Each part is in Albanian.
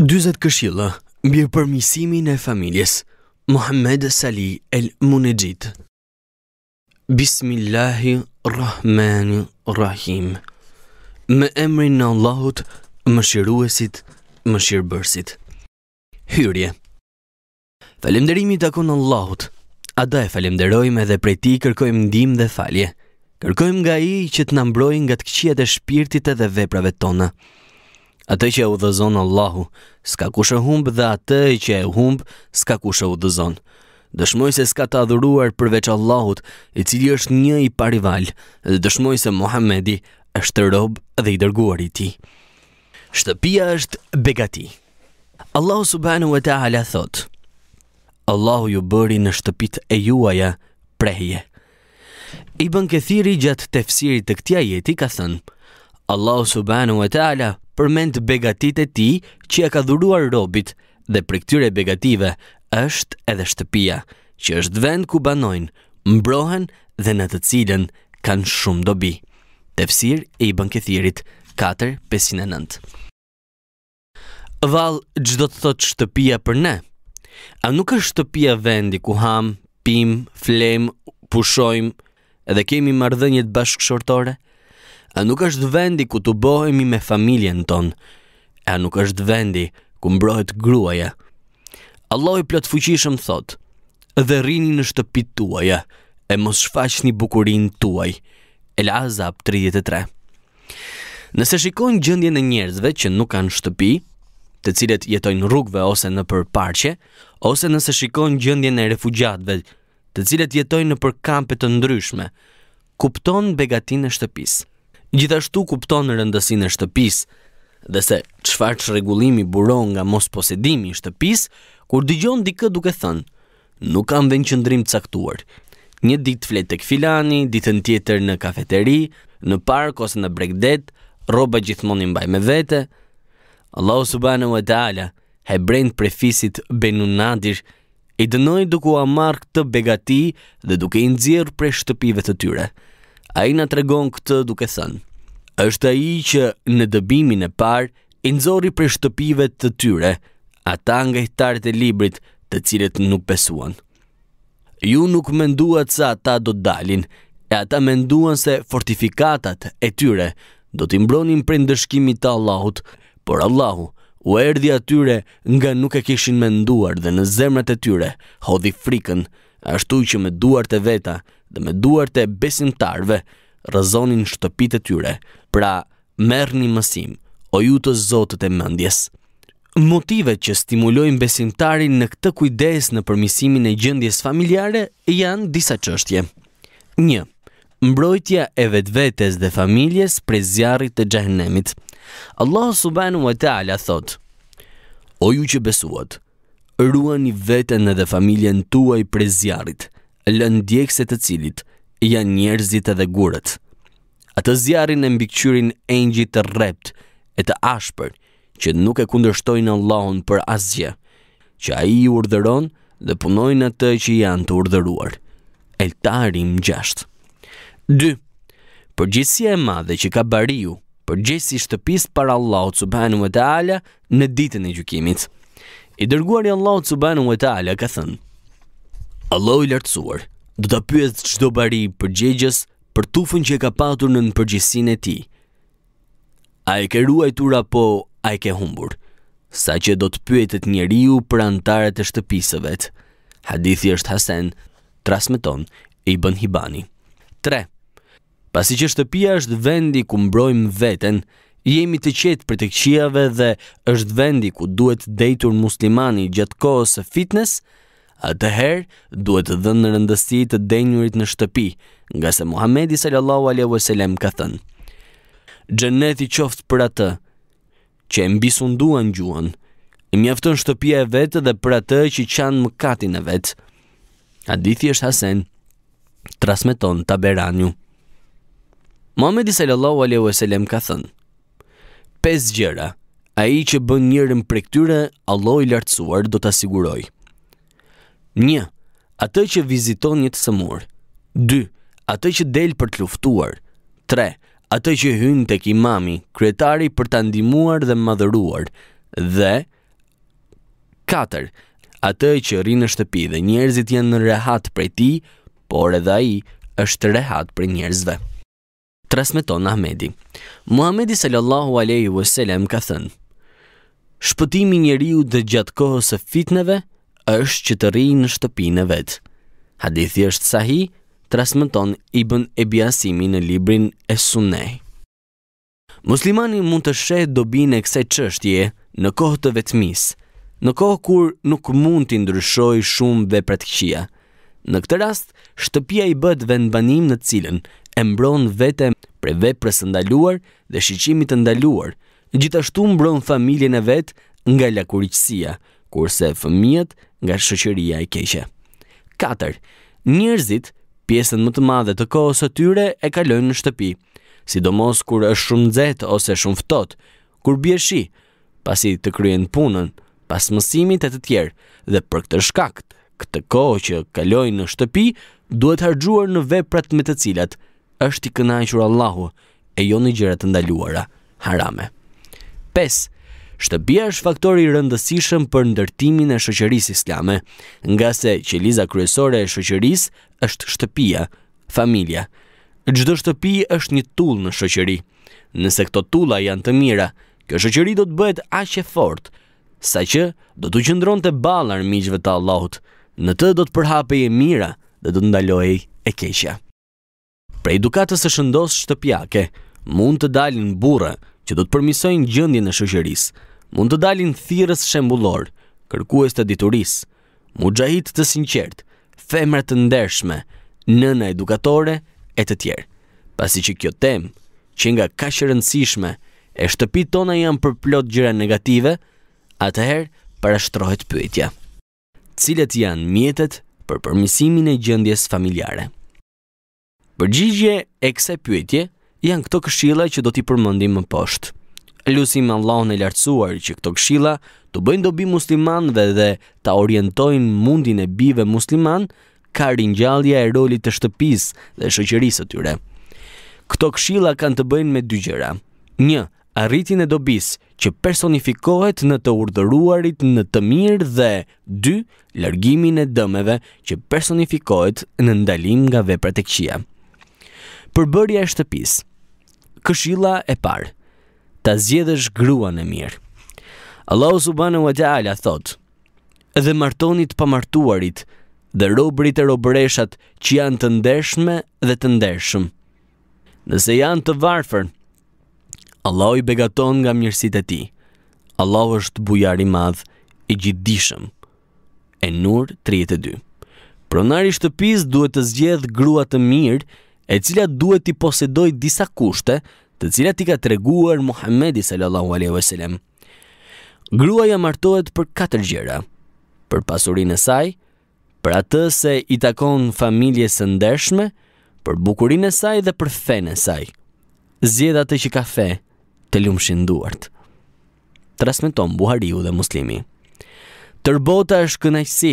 40 këshilla mbi përmirësimin e familjes. Muhammed Sali El Munejit. Bismillahirrahmanirrahim. Me emrin e Allahut, Mëshiruesit, Mëshirbërësit. Hyrje. Falënderimi takon Allahut. A do e falenderojmë edhe prej tij kërkojmë ndihmë dhe falje. Kërkojmë nga ai që të na mbrojë nga të këqijat e shpirtit edhe veprave tona. Ate që e u dhezon Allahu, s'ka kushë humb dhe ate që e humb, s'ka kushë u dhezon. Dëshmoj se s'ka të adhuruar përveç Allahut, i cili është një i parival, dhe dëshmoj se Muhammedi është të robë dhe i dërguar i ti. Shtëpia është begati. Allahu subhanu e ta ala thot, Allahu ju bëri në shtëpit e juaja preje. I bën këthiri gjatë tefsirit të këtja jeti ka thënë, Allahu subhanahu wa taala përmend begatitë e tij që ja ka dhuruar robit dhe për këtyre begative është edhe shtëpia, që është vend ku banojnë, mbrohen dhe në të cilën kanë shumë dobi. Tefsir e i bënkethirit 4.509 Val, gjdo të thot shtëpia për ne? A nuk është shtëpia vendi ku ham, pim, flem, pushojmë edhe kemi mardhënjet bashkëshortore? shortore? a nuk është vendi ku të bohemi me familjen tonë, a nuk është vendi ku mbrohet gruaja. Allah i plot fuqishëm thot, dhe rini në shtëpit tuaja, e mos shfaq një bukurin tuaj. El Azab 33 Nëse shikojnë gjëndje në njerëzve që nuk kanë shtëpi, të cilet jetojnë rrugve ose në përparqe, ose nëse shikojnë gjëndje në refugjatve, të cilet jetojnë në për kampet të ndryshme, kupton begatin e shtëpisë gjithashtu kupton në rëndësin e shtëpis, dhe se qëfar që regullimi buron nga mos posedimi i shtëpis, kur dygjon dikë duke thënë, nuk kam dhe në qëndrim caktuar. Një ditë flet të këfilani, ditën tjetër në kafeteri, në park ose në bregdet, roba gjithmoni mbaj me vete. Allahu subhanahu wa taala, hebrejn prefisit Benu Nadir, i dënoi duke u marr të begati dhe duke i nxjerr prej shtëpive të tyre a i nga të regon këtë duke thënë. është a i që në dëbimin e parë, inzori për shtëpive të tyre, ata nga i tarët e librit të cilët nuk pesuan. Ju nuk menduat sa ata do të dalin, e ata menduan se fortifikatat e tyre do të imbronin për ndëshkimit të Allahut, por Allahu u erdi atyre nga nuk e kishin menduar dhe në zemrat e tyre hodhi frikën, ashtu që me duart e veta dhe me duart e besimtarve rrazonin shtëpitë tyre pra merrni mësim o ju të zotët e mendjes motivet që stimulojnë besimtarin në këtë kujdes në përmisimin e gjendjes familjare janë disa çështje 1 mbrojtja e vetvetes dhe familjes prej zjarrit të xhennemit allah subhanahu wa ta'ala thot o ju që besuat ruani veten edhe familjen tuaj prej zjarrit lëndjekse të cilit janë njerëzit edhe gurët. Atë zjarin e mbikqyrin engjit të rept e të ashpër që nuk e kundërshtojnë Allahun për asgjë, që a i urdhëron dhe punojnë atë që janë të urdhëruar. Eltarim 6 2. Përgjësia e madhe që ka bariu, përgjësi shtëpis për Allahut subhanu e taala në ditën e gjukimit. I dërguar e Allahut subhanu e taala ka thënë, Allahu i lartësuar do ta pyet çdo bari përgjegjës për tufën që e ka patur në përgjegjësinë e tij. A e ke ruajtur apo a e ke humbur? Sa që do të pyetet njeriu për anëtarët e shtëpisë vet. Hadithi është Hasan, transmeton Ibn Hibani. 3. Pasi që shtëpia është vendi ku mbrojmë veten, jemi të qetë për të qiave dhe është vendi ku duhet dhejtur muslimani gjatë kohës e fitness, A të herë, duhet të dhënë në të denjurit në shtëpi, nga se Muhamedi sallallahu aleyhu e selem ka thënë. Xheneti qoftë për atë, që e mbisunduan gjuhën, i e mjaftën shtëpia e vetë dhe për atë që qanë më katin e vetë. Hadithi është Hasen, trasmeton të Muhamedi sallallahu aleyhu e selem ka thënë. Pes gjëra, a i që bën njërën për këtyre, Allah i lartësuar do të asigurojë. 1. Atë që viziton një të sëmur. 2. Atë që del për të luftuar. 3. Atë që hyn tek imami, kryetari për ta ndihmuar dhe madhëruar. Dhe 4. Atë që rinë në shtëpi dhe njerëzit janë në rehat për ti, por edhe i është rehat për njerëzve. Trasmeton Ahmedi Muhamedi sallallahu aleyhi vësallem ka thënë Shpëtimi njeriu dhe gjatë kohës e fitneve është që të rrinë në shtëpi në vetë. Hadithi është sahi, trasmeton i bën e bjasimi në librin e sunej. Muslimani mund të shetë dobin e kse qështje në kohë të vetëmis, në kohë kur nuk mund të ndryshoj shumë dhe pratikëshia. Në këtë rast, shtëpia i bët vendbanim në cilën e mbron vete pre veprës ndaluar dhe shqimit ndaluar, gjithashtu mbron familjen e vetë nga lakuriqësia, kurse fëmijët nga shoqëria e keqe. 4. Njerëzit pjesën më të madhe të kohës së tyre e kalojnë në shtëpi, sidomos kur është shumë nxehtë ose shumë ftohtë, kur bie shi, pasi të kryejnë punën, pas mësimit e të tjerë, dhe për këtë shkak, këtë kohë që kalojnë në shtëpi duhet harxhuar në veprat me të cilat është i kënaqur Allahu e jo në gjëra të ndaluara, harame. 5 shtëpia është faktori rëndësishëm për ndërtimin e shoqërisë islame, nga se qeliza kryesore e shoqërisë është shtëpia, familja. Çdo shtëpi është një tull në shoqëri. Nëse këto tulla janë të mira, kjo shoqëri do të bëhet aq e fortë saqë do të qëndronte balar miqve të Allahut. Në të do të përhapej e mira dhe do të ndalohej e keqja. Prej edukatës së shëndos shtëpiake, mund të dalin burra që do të përmisojnë gjendjen e shoqërisë, mund të dalin thirës shembulor, kërkues të dituris, mujahit të sinqert, femre të ndershme, nëna edukatore e të tjerë. Pasi që kjo tem, që nga ka rëndësishme e shtëpit tona janë për plot gjëra negative, atëherë parashtrohet pyetja. Cilet janë mjetet për përmisimin e gjëndjes familjare? Përgjigje e kse pyetje janë këto këshilla që do t'i përmëndim më poshtë. Lusim Allah në lartësuar që këto këshila të bëjnë dobi musliman dhe të orientojnë mundin e bive musliman, ka rinjallja e rolit të shtëpis dhe shëqërisë të tyre. Këto këshila kanë të bëjnë me dy gjera. Një, arritin e dobis që personifikohet në të urdëruarit në të mirë dhe dy, lërgimin e dëmeve që personifikohet në ndalim nga vepre të këqia. Përbërja e shtëpis Këshila e parë të zgjedhësh gruan e mirë. Allahu subhanahu wa ta'ala thot: "Dhe martoni të pamartuarit dhe robrit e robëreshat që janë të ndershme dhe të ndershëm. Nëse janë të varfër, Allahu i beqaton nga mirësitë e Ti. Allahu është bujari i madh, i gjithdijshëm." nur 32. Pronari i shtëpisë duhet të zgjedh grua të mirë, e cila duhet të posedoj disa kushte të cilat i ka treguar Muhamedi sallallahu alaihi wasallam. Gruaja martohet për katër gjëra. Për pasurinë e saj, për atë se i takon familje së ndershme, për bukurinë e saj dhe për fenë e saj. Zjedh atë që ka fe të lumshin duart. Transmeton Buhariu dhe Muslimi. Tërbota është kënajsi,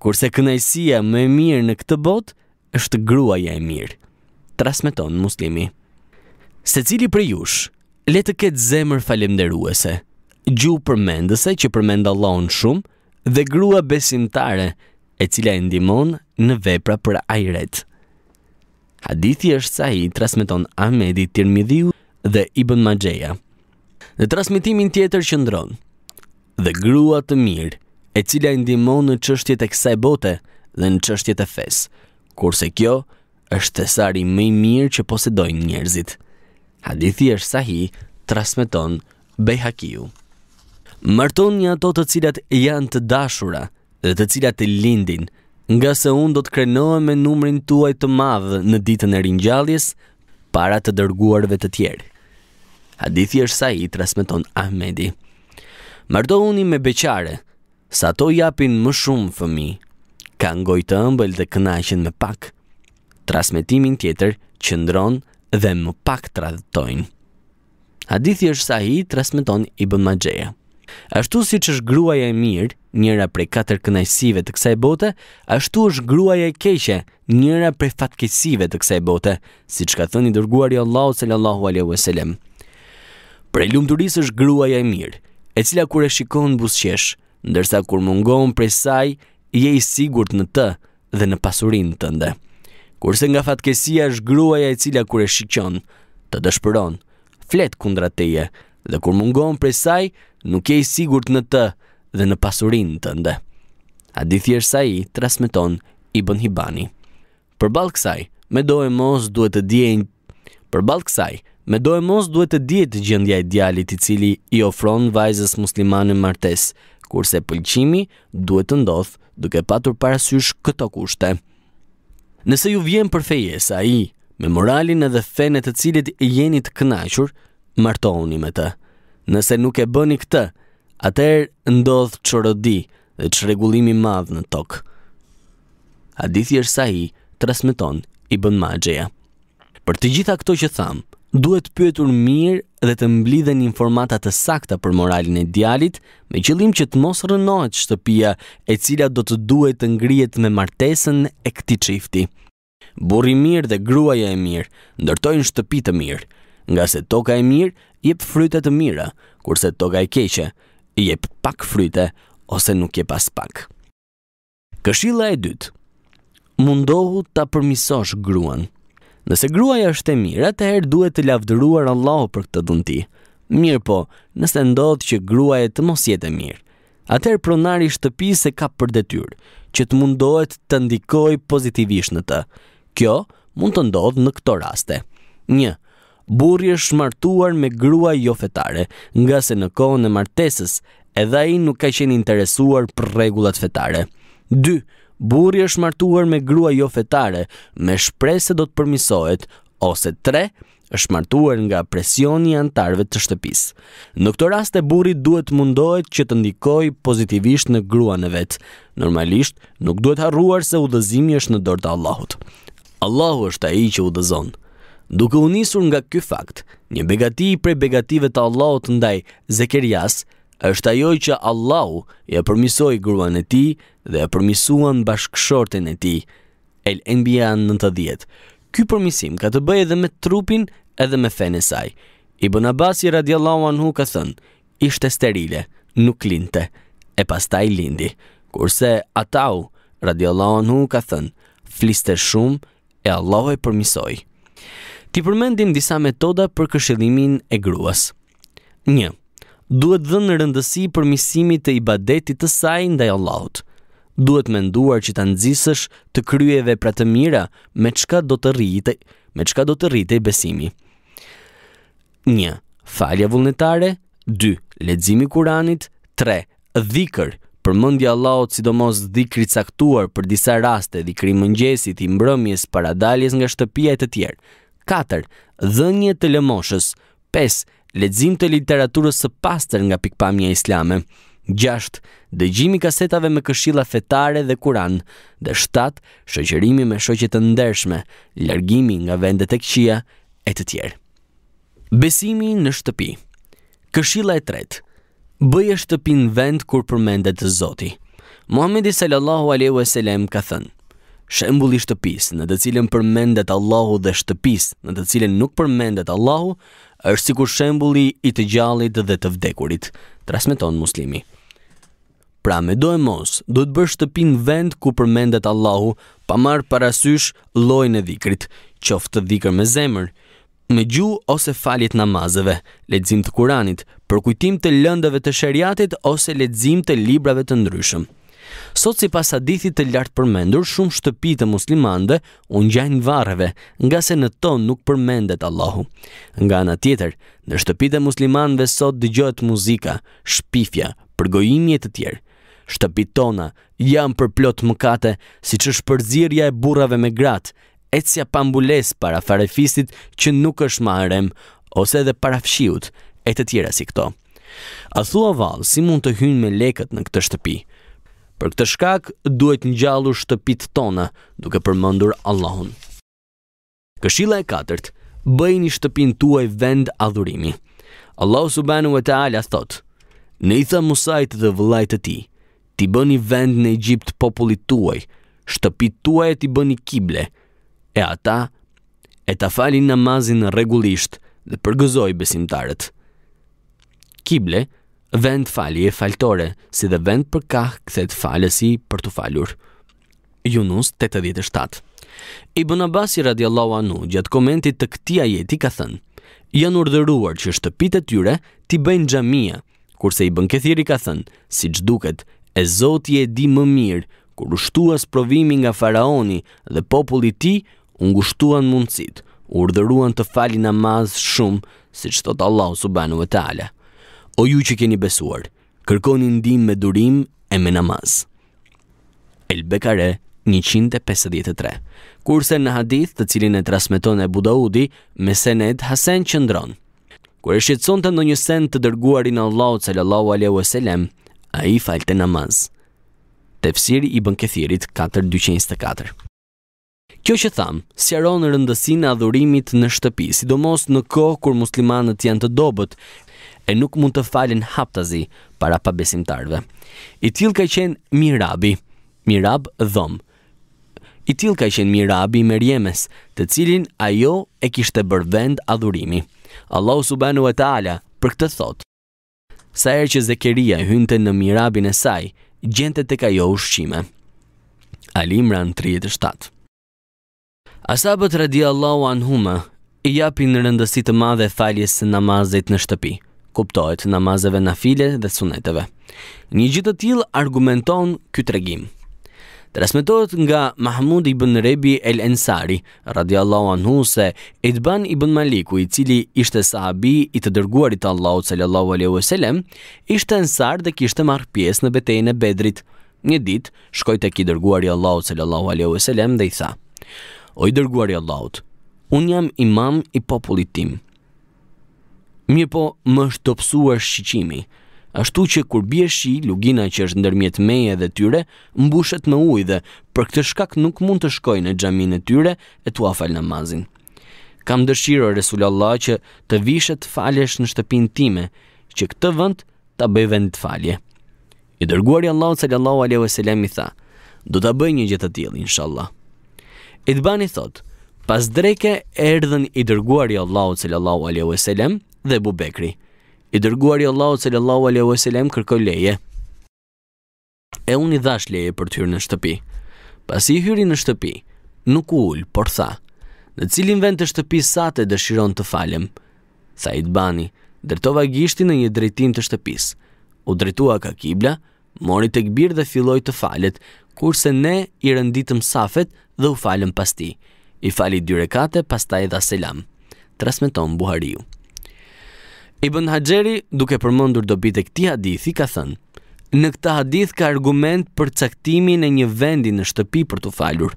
kurse kënajsia më e mirë në këtë botë është grua ja e mirë. Trasmeton muslimi. Se cili për jush, le të ketë zemër falemderuese, gju përmendëse që përmenda Allahun shumë dhe grua besimtare e cila e ndimon në vepra për ajret. Hadithi është sa i transmiton Ahmedi Tirmidhiu dhe Ibn Majeja. Në transmitimin tjetër që ndronë, dhe grua të mirë, e cila ndimon në qështjet e kësaj bote dhe në qështjet e fesë, kurse kjo është tesari mëj mirë që posedojnë njerëzit. Hadithi është sahi, trasmeton Bejhakiu. Mërton një ato të cilat janë të dashura dhe të cilat të lindin, nga se unë do të krenohë me numrin tuaj të madhë në ditën e rinjalljes, para të dërguarve të tjerë. Hadithi është sahi, trasmeton Ahmedi. Marto uni me beqare, sa to japin më shumë fëmi, ka ngoj të ëmbël dhe kënaqen me pak. Transmetimin tjetër qëndron dhe më pak tradhtojnë. Hadithi është sa i transmiton Ibn Majeja. Ashtu si që është gruaja e mirë, njëra prej katër kënajsive të kësaj bote, ashtu është gruaja e keqe, njëra prej fatkesive të kësaj bote, si që ka thënë i dërguar i Allahu sallallahu alaihi wasallam. Prej lumturisë është gruaja e mirë, e cila kur e shikon buzqesh, ndërsa kur mungon prej saj, je i sigurt në të dhe në pasurinë tënde. ndë kurse nga fatkesia është gruaja e cila kur e shikon, të dëshpëron, flet kundra teje dhe kur mungon prej saj, nuk je i sigurt në të dhe në pasurinë tënde. di është sa i transmeton bën Hibani. Për balë kësaj, me do e mos duhet të djenjë, për balë kësaj, me do e mos duhet të djetë gjëndja e djalit i cili i ofron vajzës muslimane martes, kurse pëlqimi duhet të ndodhë duke patur parasysh këto kushte. Nëse ju vjen për feje sa i, me moralin edhe fenet të cilit i jeni të knashur, martohuni me të. Nëse nuk e bëni këtë, atër ndodhë që rodi dhe që regullimi madhë në tokë. Hadithi është sa i, trasmeton i bën magjeja. Për të gjitha këto që thamë, duhet pyetur mirë dhe të mblidhen informata të sakta për moralin e djalit, me qëllim që të mos rënohet shtëpia e cila do të duhet të ngrihet me martesën e këtij çifti. Burri i mirë dhe gruaja e mirë ndërtojnë shtëpi të mirë, nga se toka e mirë jep fryte të mira, kurse toka e keqe jep pak fryte ose nuk jep as pak. Këshilla e dytë. Mundohu ta përmisosh gruan. Nëse gruaja është e mirë, atëherë duhet të lavdëruar Allahu për këtë dhunti. Mirë po, nëse ndodhë që gruaja të mos jetë e mirë, atëherë pronari i shtëpisë e ka për detyrë që të mundohet të ndikojë pozitivisht në të. Kjo mund të ndodhë në këto raste. 1 Burri është shmartuar me grua jo fetare, nga se në kohën e martesës edhe i nuk ka qenë interesuar për regullat fetare. Burri është martuar me grua jo fetare, me shpresë se do të përmisohet, ose 3 është martuar nga presioni i antarëve të shtëpisë. Në këtë rast e burri duhet mundohet që të ndikoj pozitivisht në gruan e vet. Normalisht nuk duhet harruar se udhëzimi është në dorë të Allahut. Allahu është ai që udhëzon. Duke u nisur nga ky fakt, një begati prej begative të Allahut ndaj Zekerias është ajo që Allahu e ja përmisoi gruan e tij dhe e ja përmisuan bashkëshorten e tij. El Enbiya 90. Ky përmisim ka të bëjë edhe me trupin edhe me fenë e saj. Ibn Abbas radiallahu anhu ka thënë: "Ishte sterile, nuk lindte, e pastaj lindi." Kurse Atau radiallahu anhu ka thënë: "Fliste shumë e Allahu e përmisoi." Ti përmendim disa metoda për këshillimin e gruas. 1 duhet dhe në rëndësi për misimit e ibadetit të saj ndaj Allahut. Duhet me nduar që të nëzisësh të kryeve pra të mira me qka do të rritë, me qka do të rritë i besimi. 1. Falja vullnetare 2. Ledzimi kuranit 3. Dhikër Përmendja e Allahut sidomos dhikri caktuar për disa raste, dhikri mëngjesit, i mbrëmjes para daljes nga shtëpia e të tjerë. 4. Dhënje të lëmoshës. 5 Ledzim të literaturës së pastër nga pikpamja islame. 6. Dëgjimi kasetave me këshilla fetare dhe Kur'an. 7. Shoqërimi me shoqje të ndershme, largimi nga vendet e këqija e të tjerë. Besimi në shtëpi. Këshilla e tretë. Bëje shtëpinë vend kur përmendet Zoti. Muhamedi sallallahu alaihi wasallam ka thënë: Shembuli i shtëpisë, në të cilën përmendet Allahu dhe shtëpisë, në të cilën nuk përmendet Allahu, është sikur shembulli i të gjallit dhe të vdekurit, transmeton Muslimi. Pra me do e mos, do të bërë shtëpin vend ku përmendet Allahu pa marë parasysh lojnë e dhikrit, qoftë të dhikër me zemër, me gju ose faljet namazëve, ledzim të kuranit, përkujtim të lëndëve të shëriatit ose ledzim të librave të ndryshëm. Sot si pas adithit të lartë përmendur, shumë shtëpi të muslimande unë gjajnë vareve, nga se në tonë nuk përmendet Allahu. Nga në tjetër, në shtëpi të muslimande sot dëgjohet muzika, shpifja, përgojimjet të tjerë. Shtëpi tona janë për plotë mëkate, si që shpërzirja e burave me gratë, e cja pambules para farefistit që nuk është maherem, ose edhe para fshiut e të tjera si këto. A thua valë si mund të hynë me lekët në këtë shtëpi? Për këtë shkak duhet ngjallur shtëpit tona, duke përmendur Allahun. Këshilla e katërt, bëjini shtëpin tuaj vend adhurimi. Allahu subhanahu wa taala thot: Ne i tha Musait dhe vëllait të tij, ti bëni vend në Egjipt popullit tuaj, shtëpit tuaj e ti bëni kible. E ata e ta falin namazin rregullisht dhe përgëzoi besimtarët. Kible, vend fali e faltore, si dhe vend për kah këthet falësi për të falur. Junus 87 Ibn Abasi radiallahu anu gjatë komentit të këtia jeti ka thënë, janë urdhëruar që shtëpit e tyre t'i bëjnë gjamia, kurse i këthiri ka thënë, si që duket, e zoti e di më mirë, kur ushtuas provimi nga faraoni dhe populli ti, ungushtuan mundësit, urdhëruan të fali namaz shumë, si që thotë Allah subanu e tala. Ta o ju që keni besuar, kërkoni ndim me durim e me namaz. El Bekare 153 Kurse në hadith të cilin e trasmeton e Budaudi me senet Hasen që ndronë. Kër e shqetson të në një sen të dërguarin Allah të sallallahu Alehu e selem, a i falë të namaz. Tefsiri i bënkethirit 4.224 Kjo që thamë, sjaronë rëndësin e adhurimit në shtëpi, sidomos në kohë kur muslimanët janë të dobët, e nuk mund të falen haptazi para pabesimtarve. I tillë ka qenë Mirabi, Mirab dhom. I tillë ka qenë Mirabi i Merjemes, të cilin ajo e kishte bërë vend adhurimi. Allahu subhanahu wa taala për këtë thot. Sa herë që Zekeria hynte në Mirabin e saj, gjente tek ajo ushqime. Ali Imran 37. Asabet radiallahu anhuma i japin në rëndësi të madhe faljes së namazit në shtëpi kuptohet namazeve na file dhe suneteve. Një gjithë të tjil argumenton këtë tregim. Transmetohet nga Mahmud ibn Rebi el Ensari, radiallahu anhu se Edban ibn Maliku, i cili ishte sahabi i të dërguarit Allahu sallallahu alaihi wasallam, ishte ensar dhe kishte marrë pjesë në betejnë e bedrit. Një dit, shkoj e ki dërguari Allahu sallallahu alaihi wasallam, dhe i tha, O i dërguari Allahut, unë jam imam i popullit tim, Mirë po, më shtopsuar shqiqimi. Ashtu që kur bje shi, lugina që është ndërmjet meje dhe tyre, mbushet me ujë dhe për këtë shkak nuk mund të shkoj në gjamin e tyre e afal në namazin. Kam dëshiro, Resulallah, që të vishet falesh në shtëpin time, që këtë vënd të bëj vend falje. I dërguar i Allah, sallallahu alaihu sallam, i tha, do të bëj një gjithë të tjilë, inshallah. I të bani thot, pas dreke erdhen i dërguar i Allah, sallallahu alaihu sallam, dhe Bubekri. I dërguari Allahu sallallahu alaihi wasallam kërkoi leje. E unë i dhash leje për të hyrë në shtëpi. Pasi i hyri në shtëpi, nuk u ul, por tha: "Në cilin vend të shtëpisë sa të dëshiron të falem?" Sa i bani, drejtova gishtin në një drejtim të shtëpisë. U drejtua ka kibla, mori tek bir dhe filloi të falet, kurse ne i rënditëm safet dhe u falëm pas ti. I fali dy rekate, pastaj dha selam. Transmeton Buhariu. Ibn bën duke përmëndur do bitë e këti hadithi ka thënë Në këta hadith ka argument për caktimin e një vendi në shtëpi për të falur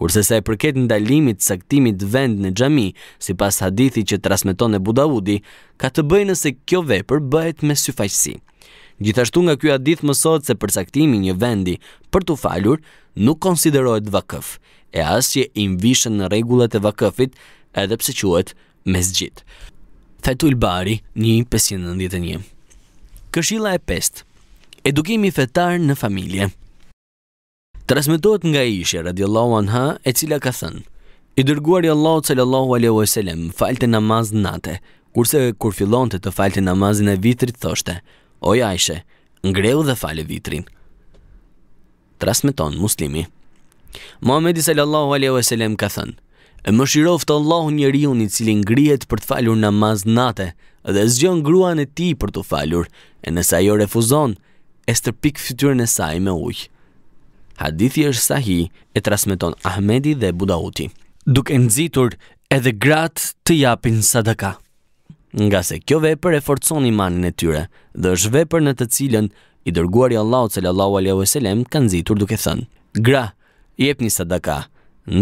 Kurse sa e përket në dalimit caktimit vend në gjami Si pas hadithi që trasmeton e Budaudi Ka të bëjnë nëse kjo vepër bëhet me syfajsi Gjithashtu nga kjo hadith mësot se për caktimin një vendi për të falur Nuk konsiderojt vakëf E asë që i vishën në regullet e vakëfit edhe pse quhet mesxhit. Fetul Bari, 1591. Këshilla e pestë: Edukimi fetar në familje. Transmetohet nga Aisha radhiyallahu anha, e cila ka thënë: I dërguari Allahu sallallahu alaihi wasallam falte namaz natë, kurse kur fillonte të falte namazin e vitrit thoshte: O Aisha, ngreu dhe falë vitrin. Transmeton Muslimi. Muhamedi sallallahu alaihi wasallam ka thënë: E më shiroftë Allahu njeriu i cilin grijet për të falur namaz nate dhe zgjon gruan e ti për të falur, e nësa jo refuzon, e stërpik fytyr në saj me ujë. Hadithi është sahi e trasmeton Ahmedi dhe Budauti. duke nxitur nëzitur edhe gratë të japin sadaka. Nga se kjo vepër e forcon imanin e tyre dhe është vepër në të cilën i dërguar i Allahu cëllë Allahu a.s. kanë zitur duke thënë. Gra, jep një sadaka,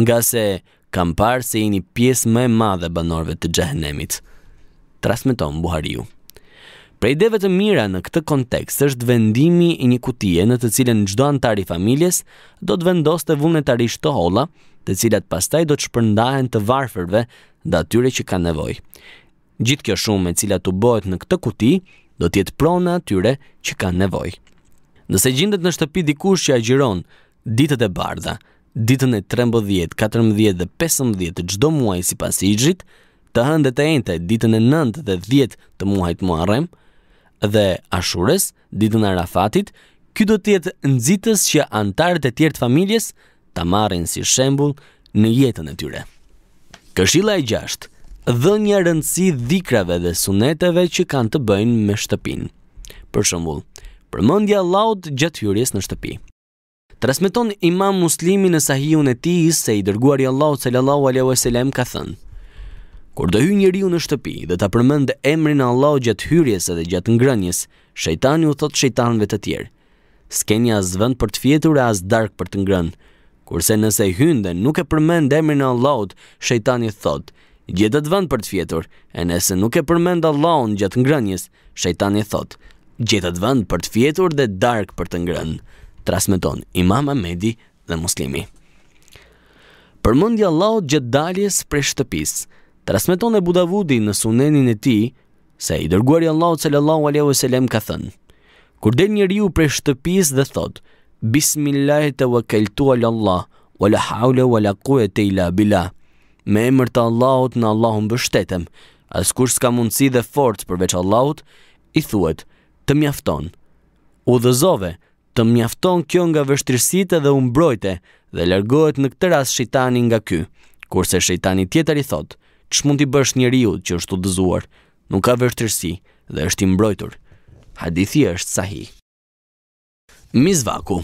nga se kam parë se jeni pjesë më e madhe banorëve të xhehenemit. Transmeton Buhariu. Prej ide të mira në këtë kontekst është vendimi i një kutije në të cilën çdo antar i familjes do të vendoste vullnetarisht të holla, të cilat pastaj do të shpërndahen të varfërve dhe atyre që kanë nevojë. Gjithë kjo shumë e cila të bëhet në këtë kuti, do tjetë prona atyre që kanë nevojë. Nëse gjindet në shtëpi dikush që agjiron ditët e bardha, ditën e 13, 14 dhe 15 të gjdo muaj si pas i gjit, të hëndet të ente ditën e 9 dhe 10 të muajt muarem, dhe ashures, ditën e rafatit, kjo do tjetë nëzitës që antarët e tjertë familjes të marrin si shembul në jetën e tyre. Këshila e gjasht, dhe një rëndësi dhikrave dhe suneteve që kanë të bëjnë me shtëpin. Për shëmbull, përmëndja laud gjatë hyrjes në shtëpi. Transmeton Imam Muslimi në Sahihun e tij se i dërguari Allahu sallallahu e wasallam ka thënë: Kur do hyjë njeriu në shtëpi dhe ta përmend emrin e Allahut gjatë hyrjes edhe gjatë ngrënjes, shejtani u thot shejtanëve të tjerë: S'keni as vend për të fjetur e as dark për të ngrënë. Kurse nëse hyndë dhe nuk e përmend emrin e Allahut, shejtani thot: Gjetet vend për të fjetur, e nëse nuk e përmend Allahun gjatë ngrënies, shejtani thot: Gjetet vend për të fjetur dhe dark për të ngrënë trasmeton, Imam Ahmedi dhe Muslimi. Përmendja Allahut gjatë daljes prej shtëpisë. Transmeton e Budavudi në Sunenin e ti, se i dërguari Allahu sallallahu alaihi wasallam ka thënë: Kur del njeriu prej shtëpisë dhe thot: Bismillah tawakkaltu ala Allah wala hawla wala quwwata illa billah. Me emër të Allahut në Allahun mbështetem. Askush s'ka mundësi dhe fort përveç Allahut, i thuhet: Të mjafton. Udhëzove, të mjafton kjo nga vështirësitë dhe umbrojte dhe largohet në këtë rast shejtani nga ky. Kurse shejtani tjetër i thot, ç'mund t'i bësh njeriu që është udhëzuar? Nuk ka vështirësi dhe është i mbrojtur. Hadithi është sahih. Mizvaku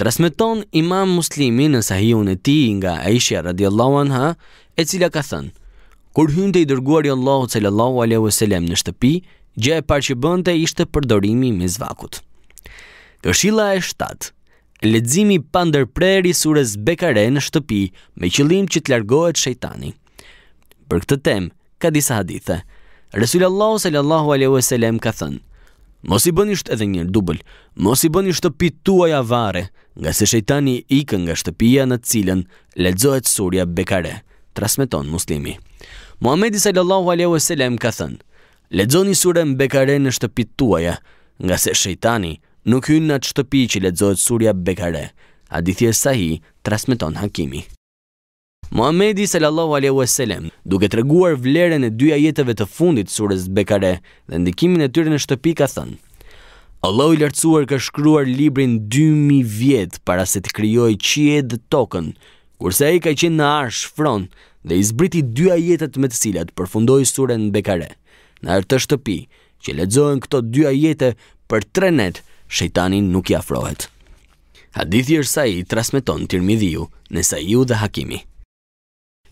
Transmeton imam muslimi në sahihun e ti nga Aisha radiallahu anha, e cila ka thënë, Kur hynë të i dërguar i Allahu sallallahu alaihu sallam në shtëpi, gjë e parë që bënte ishte përdorimi mizvakut. Këshilla e 7. Leximi pa ndërprerje i surës Bekare në shtëpi me qëllim që të largohet shejtani. Për këtë temë ka disa hadithe. Resulullah sallallahu alaihi wasallam ka thënë: Mos i bëni shtëpi edhe një dubël, mos i bëni shtëpit tuaja varre, nga se shejtani i ikën nga shtëpia në cilën lexohet surja Bekare. Transmeton Muslimi. Muhamedi sallallahu alaihi wasallam ka thënë: Lexoni surën Bekare në shtëpit tuaja, nga se shejtani nuk hynë në atë shtëpi që letëzohet surja bekare, a dithje sahi trasmeton hakimi. Muhamedi sallallahu alaihi wasallam duke treguar vlerën e dy ajeteve të fundit të surës Bekare dhe ndikimin e tyre në shtëpi ka thënë Allahu i lartësuar ka shkruar librin 2000 vjet para se të krijojë qiellin dhe tokën kurse ai ka qenë në arsh fron dhe i zbriti dy ajetet me të cilat përfundoi surën Bekare në atë shtëpi që lexohen këto dy ajete për 3 net shejtanin nuk i afrohet. Hadithi është sa i transmiton tirmidhiu në sa i dhe hakimi.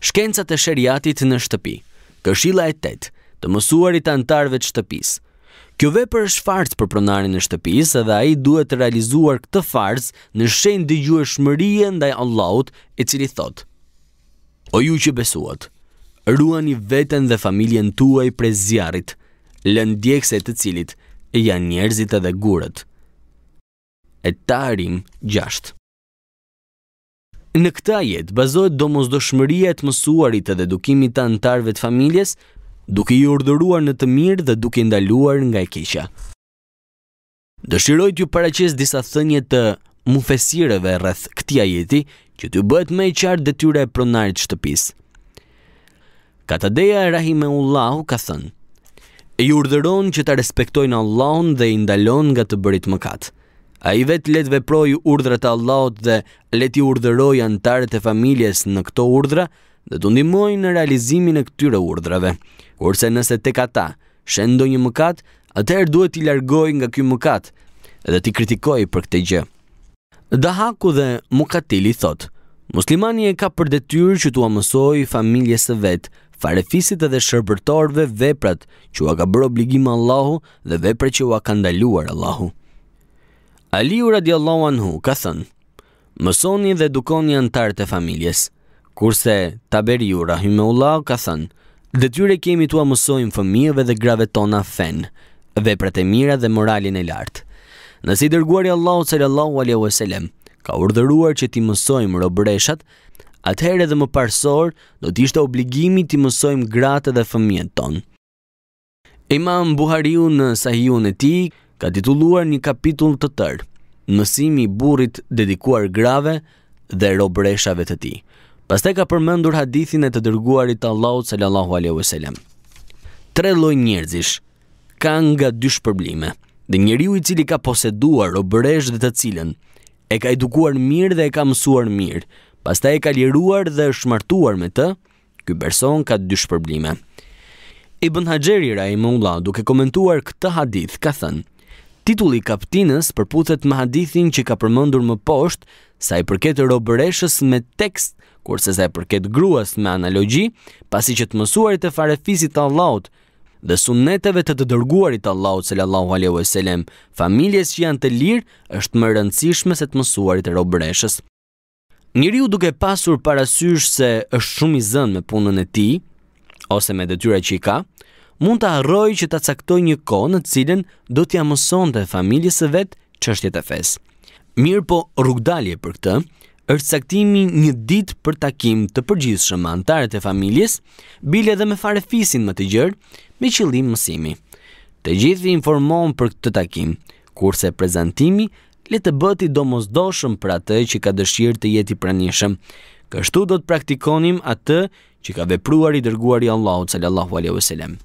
Shkencat e shëriatit në shtëpi, këshila e tetë, të mësuarit antarve të shtëpisë, Kjo vepër është farës për pronarin e shtëpisë dhe a i duhet të realizuar këtë farës në shenë dhe ju e shmërien ndaj Allahut e cili thot. O ju që besuat, ruani veten dhe familjen tuaj prej zjarit, lëndjekse të cilit e janë njerëzit edhe gurët e tarim gjasht. Në këta jetë bazohet do e të mësuarit edhe dukimit të antarëve të familjes, duke i urdhëruar në të mirë dhe duke ndaluar nga e kisha. Dëshirojt ju paraqes disa thënje të mufesireve rrëth këtia jeti, që të bëhet me i qartë dhe tyre e pronarit shtëpis. Katadeja e Rahime ka thënë, e i urdhëron që ta respektojnë Allahun dhe i ndalon nga të bërit mëkatë a i vetë letë veprojë urdrat Allahot dhe leti urdhërojë antarët e familjes në këto urdra dhe të ndimojë në realizimin e këtyre urdrave. Kurse nëse tek ata shendo një mëkat, atëherë duhet i largoj nga ky mëkat dhe ti kritikoj për këtë gjë. Dahaku dhe Mukatili thotë: Muslimani e ka për detyrë që tu mësoj familjes së vet, farefisit edhe shërbëtorëve veprat që u ka bërë obligim Allahu dhe veprat që u ka ndaluar Allahu. Aliu radiallahu anhu ka thënë, mësoni dhe dukoni antarët e familjes, kurse Taberiu Rahimeullah ka thënë, dhe tyre kemi tua mësojmë fëmijëve dhe grave tona fen, veprat e mira dhe moralin e lartë. Nësi dërguari Allahu sallallahu alaihi wasallam ka urdhëruar që ti mësojmë robëreshat, atëherë edhe më parsor do të ishte obligimi ti mësojmë gratë dhe fëmijët tonë. Imam Buhariu në sahihun e tij ka titulluar një kapitull të tërë, mësimi i burrit dedikuar grave dhe robreshave të tij. Pastaj ka përmendur hadithin e të dërguarit të Allahut sallallahu alaihi wasallam. Tre lloj njerëzish kanë nga dy shpërblime. Dhe njeriu i cili ka poseduar robresh dhe të cilën e ka edukuar mirë dhe e ka mësuar mirë, pastaj e ka liruar dhe është martuar me të, ky person ka dy shpërblime. Ibn Hajeri Rahimullah duke komentuar këtë hadith ka thënë Titulli kaptinës përputhet me hadithin që ka përmendur më poshtë sa i përket robëreshës me tekst, kurse sa i përket gruas me analogji, pasi që të mësuarit e farefisit të Allahut dhe sunneteve të të dërguarit Allahut sallallahu alaihi wasallam, familjes që janë të lirë është më rëndësishme se të mësuarit e robëreshës. Njëriu duke pasur parasysh se është shumë i zënë me punën e tij ose me detyrat që i ka, mund të arroj që të caktoj një kohë në cilën do t'ja mëson të familjes së vetë çështjet e fesë. Mirë po rrugdalje për këtë, është caktimi një ditë për takim të përgjithshëm me anëtarët e familjes, bile dhe me fare fisin më të gjërë me qëllim mësimi. Të gjithë i informohen për këtë takim, kurse prezantimi le të bëti domosdoshëm për atë që ka dëshirë të jeti pranishëm. Kështu do të praktikonim atë që ka vepruar i dërguar i Allahut sallallahu alaihi wasallam.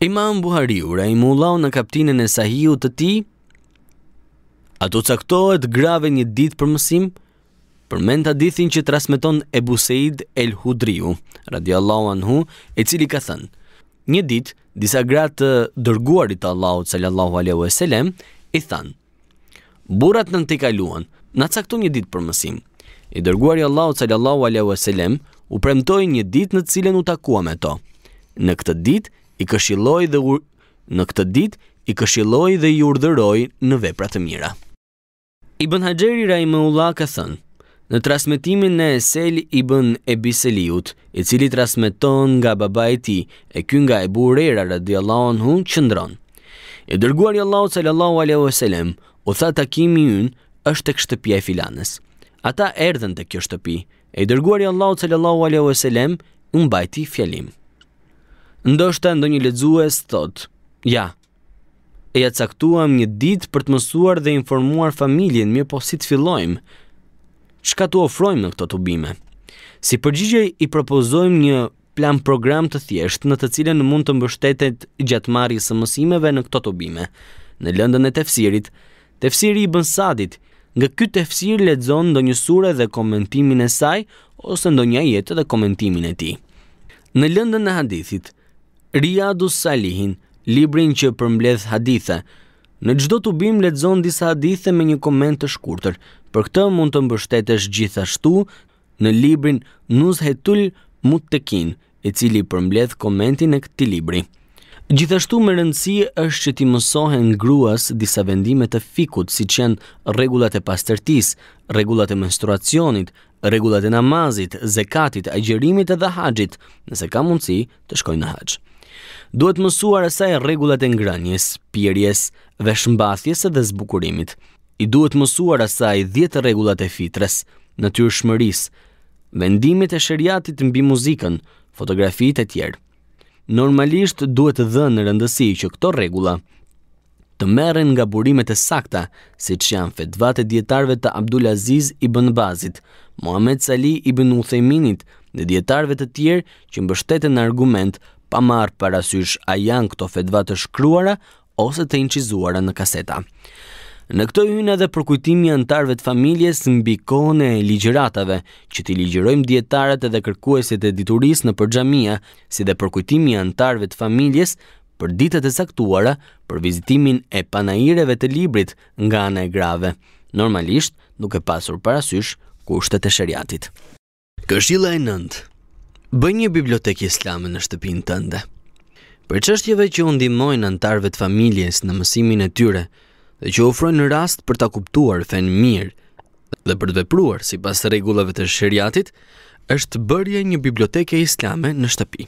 Imam Buhariu rejmullau në kaptinën e sahiu të ti, ato caktohet grave një ditë për mësim, përmend hadithin që transmeton Ebu El Hudriu, radiallahu anhu, e cili ka thënë, një ditë, disa gratë të dërguarit të Allahut sallallahu e wasallam i than Burrat nën të kaluan, na caktu një ditë për mësim. I dërguari Allahut sallallahu e wasallam u premtoi një ditë në të cilën u takua me to. Në këtë ditë i këshilloi dhe në këtë ditë i këshilloi dhe i urdhëroi në vepra të mira. Ibn Hajeri Rahimullah ka thënë në transmetimin e Esel ibn Ebiseliut, i cili transmeton nga baba e tij, e ky nga e Burera radhiyallahu anhu qëndron. E dërguar i Allahu sallallahu alaihi wasallam, u tha takimi yn është tek shtëpia e filanës. Ata erdhën te kjo shtëpi. E dërguar i Allahu sallallahu alaihi wasallam u mbajti fjalim ndoshta ndonjë lexues thot, ja. E ja caktuam një ditë për të mësuar dhe informuar familjen, mjë po si të fillojmë? Çka të ofrojmë në këto tubime? Si përgjigje i propozojmë një plan program të thjesht në të cilën mund të mbështetet gjatë marrjes së mësimeve në këto tubime. Në lëndën e tefsirit, tefsiri i Ibn Sadit, nga ky tefsir lexon ndonjë sure dhe komentimin e saj ose ndonjë ajet dhe komentimin e tij. Në lëndën e hadithit, Riyadu Salihin, librin që përmbledh hadithe. Në çdo tubim lexon disa hadithe me një koment të shkurtër. Për këtë mund të mbështetesh gjithashtu në librin Nuzhetul Muttaqin, i cili përmbledh komentin e këtij libri. Gjithashtu me rëndësi është që ti mësohen gruas disa vendime të fikut, si që janë regullat e pastërtis, regullat e menstruacionit, regullat e namazit, zekatit, agjerimit edhe haqit, nëse ka mundësi të shkojnë në haqë. Duhet mësuar asaj regullat e ngrënjes, pierjes dhe shmbathjes dhe zbukurimit. I duhet mësuar asaj 10 regullat e fitres, nëtyrë shmëris, vendimit e shërjatit mbi muzikën, fotografitë e tjerë. Normalisht duhet dhe në rëndësi që këto rregulla të meren nga burimet e sakta, si që janë fetvat e djetarve të Abdul Aziz i bënbazit, Mohamed Sali i bën u dhe djetarve të tjerë që mbështeten në argument pa marë parasysh a janë këto fedva të shkruara ose të inqizuara në kaseta. Në këto hynë edhe përkujtimi antarve të familjes në bikone e ligjëratave, që t'i ligjërojmë djetarët edhe kërkuesit e dituris në përgjamia, si dhe përkujtimi antarve të familjes për ditët e saktuara për vizitimin e panajireve të librit nga anë e grave, normalisht duke pasur parasysh kushtet e shëriatit. Këshilla e nëndë bëj një bibliotek islame në shtëpinë tënde. Për çështjeve që u ndihmojnë antarëve të familjes në mësimin e tyre dhe që ofrojnë rast për ta kuptuar fen mirë dhe për të vepruar sipas rregullave të shariatit, është bërje një biblioteke islame në shtëpi.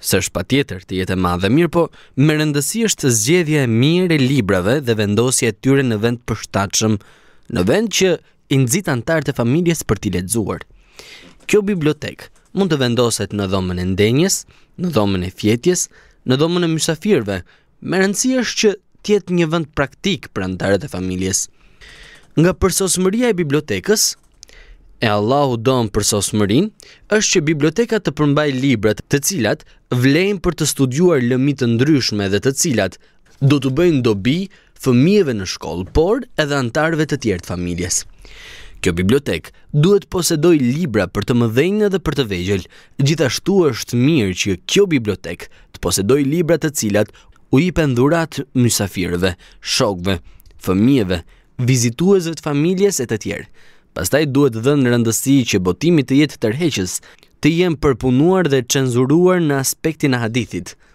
Së është pa tjetër të jetë e madhe mirë, po me rëndësi është zgjedhja e mirë e librave dhe vendosje e tyre në vend përshtatëshëm, në vend që i nxit antarët e familjes për t'i lexuar. Kjo bibliotekë mund të vendoset në dhomën e ndenjes, në dhomën e fjetjes, në dhomën e mysafirve, me rëndësi është që tjetë një vend praktik për antarët e familjes. Nga përsosmëria e bibliotekës, e Allahu donë përsosmërin, është që biblioteka të përmbaj librat të cilat vlejnë për të studuar lëmit të ndryshme dhe të cilat do të bëjnë dobi fëmijeve në shkollë, por edhe antarëve të tjertë familjes. Kjo bibliotek duhet posedoj libra për të mëdhenjë dhe për të vegjël, gjithashtu është mirë që kjo bibliotek të posedoj libra të cilat u i pendurat mësafirëve, shokve, fëmijeve, vizituesve të familjes e të tjerë. Pastaj duhet dhe në rëndësi që botimit të jetë tërheqës të jenë përpunuar dhe qenzuruar në aspektin a hadithit –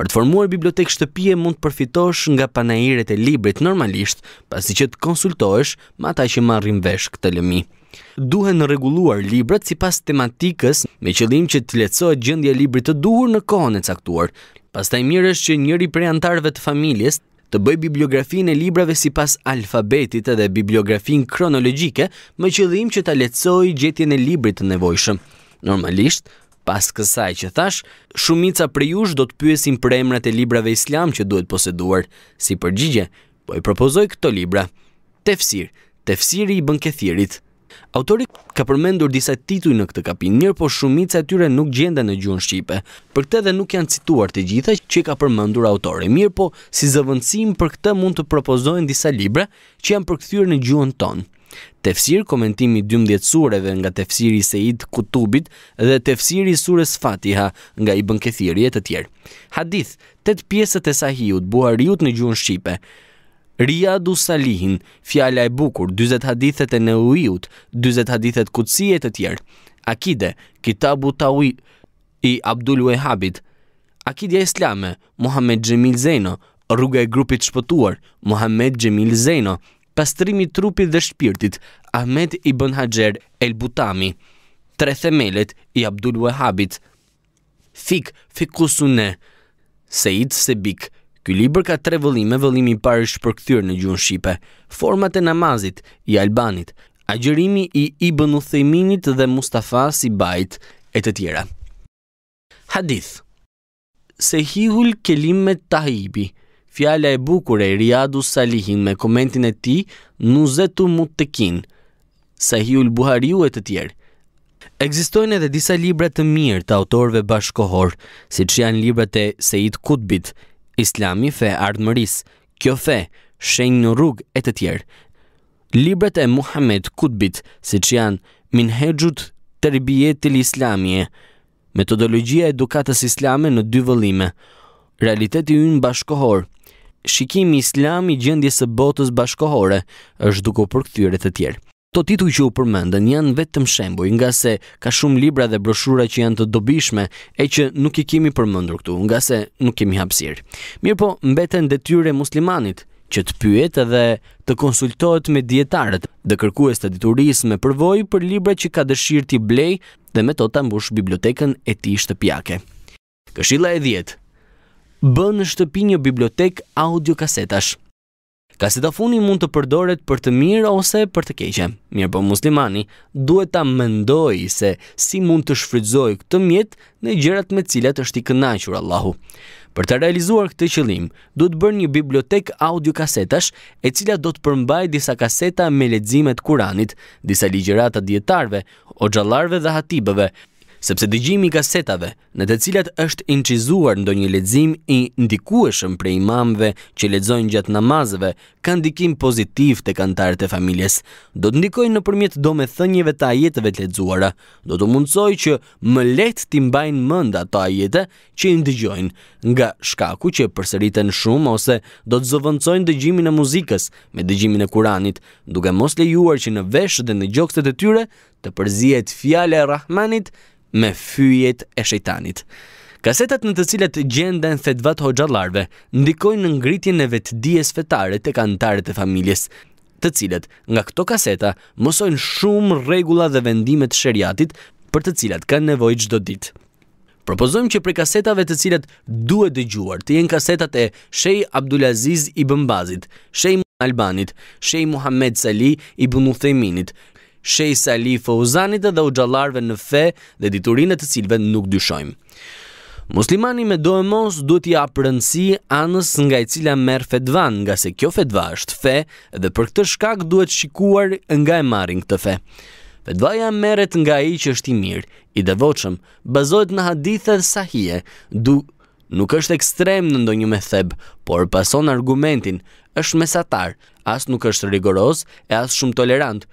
Për të formuar bibliotek shtëpie mund të përfitosh nga panajiret e librit normalisht pasi që të konsultohesh me ata që marrin vesh këtë lëmi. Duhen rregulluar librat sipas tematikës me qëllim që të leçohet gjendje e librit të duhur në kohën e caktuar. Pastaj mirës që njëri prej antarve të familjes të bëj bibliografin e librave sipas alfabetit edhe bibliografin kronologjike me qëllim që ta leçsoj gjetjen e librit të nevojshëm. Normalisht Pas kësaj që thash, shumica për jush do të pyesin për emrat e librave islam që duhet poseduar. Si përgjigje, po i propozoj këto libra. Tefsir, tefsiri i bënkethirit. Autori ka përmendur disa tituj në këtë kapin, mirë po shumica e tyre nuk gjenda në gjunë Shqipe. Për këte dhe nuk janë cituar të gjitha që ka përmendur autori, mirë po si zëvëndësim për këte mund të propozojnë disa libra që janë përkëthyrë në gjunë tonë. Tefsir komentimi 12 sureve nga tefsiri Said Kutubit dhe tefsiri surës Fatiha nga Ibn Kethiri e të tjerë. Hadith, tet pjesët e sahiut buhariut në gjuhën Shqipe, Riyadu Salihin, fjala e bukur, 40 hadithet e Neuiut, 40 hadithet e të tjerë. Akide, Kitabu Tawi i Abdul Wahhabit. Akidja Islame, Muhammed Jamil Zeno, rruga e grupit shpëtuar, Muhammed Jamil Zeno pastrimi trupit dhe shpirtit, Ahmed ibn Hajer el Butami, tre themelet i Abdul Wahabit, Fik, Fikusune, Seid Sebik, Ky libër ka tre vëllime, vëllimi i parë është përkthyer në gjuhën shqipe. Format e namazit i Albanit, agjërimi i Ibn Uthejminit dhe Mustafa si bajt e të tjera. Hadith Se hihul kelim me tahibi Fjala e bukur e Riyadu Salihin me komentin e tij Nuzetu Mutekin, Sahihul Buhariu e të tjerë. Ekzistojnë edhe disa libra të mirë të autorëve bashkohor, siç janë librat e Said Kutbit, Islami fe ardhmëris, kjo fe, shenj në rrug e të tjerë. Librat e Muhammed Kutbit, siç janë Minhajut Tarbiyetul Islamie, metodologjia e edukatës islame në dy vëllime. Realiteti ynë bashkohor shikimi islam i gjendjes së botës bashkohore është duke u përkthyer të tjerë. Këto titujt që u përmendën janë vetëm shembuj, nga se ka shumë libra dhe broshura që janë të dobishme e që nuk i kemi përmendur këtu, nga se nuk kemi hapësir. Mirë po, mbeten detyre e muslimanit që të pyet edhe të konsultohet me dietarët dhe kërkues të diturisë me përvojë për libra që ka dëshirë t'i blej dhe me to ta mbush bibliotekën e ti shtëpiake. Këshilla e 10 bën në shtëpi një bibliotek audio kasetash. Kasetafoni mund të përdoret për të mirë ose për të keqe. Mirë për po, muslimani, duhet ta mendoj se si mund të shfrytëzoj këtë mjet në gjërat me cilat është i kënaqur Allahu. Për të realizuar këtë qëllim, do të bërë një bibliotek audio kasetash e cila do të përmbaj disa kaseta me ledzimet Kuranit, disa ligjerata djetarve, o gjallarve dhe hatibëve, sepse dëgjimi i kasetave në të cilat është incizuar ndonjë lexim i ndikueshëm prej imamëve që lexojnë gjatë namazeve ka ndikim pozitiv tek antarët e familjes. Do të ndikojnë nëpërmjet domethënieve të ajeteve të lexuara, do të mundsojë që më lehtë ti mbajnë mend ato ajete që i ndëgjojnë nga shkaku që përsëriten shumë ose do të zëvendësojnë dëgjimin e muzikës me dëgjimin e Kuranit, duke mos lejuar që në veshët dhe në gjoksët e tyre të përzihet fjala e Rahmanit me fyjet e shejtanit. Kasetat në të cilat gjenden fetvat hoxhallarve ndikojnë në ngritjen e vetdijes fetare tek antarët e familjes, të cilët nga këto kaseta mësojnë shumë rregulla dhe vendime të shariatit për të cilat kanë nevojë çdo ditë. Propozojmë që prej kasetave të cilat duhet dëgjuar të jenë kasetat e Shej Abdulaziz i Bëmbazit, Shej Albanit, Shej Muhammed Sali i Bënuthejminit, shej Ali Fauzanit dhe u gjallarve në fe dhe diturinët të cilve nuk dyshojmë. Muslimani me do e mos duhet i apërëndësi anës nga i cila merë fedvan, nga se kjo fedva është fe dhe për këtë shkak duhet shikuar nga e marin këtë fe. Fedvaja meret nga i që është i mirë, i devoqëm, bazojt në hadithë dhe sahije, du nuk është ekstrem në ndonjë me theb, por pason argumentin, është mesatar, as nuk është rigoros e as shumë tolerantë,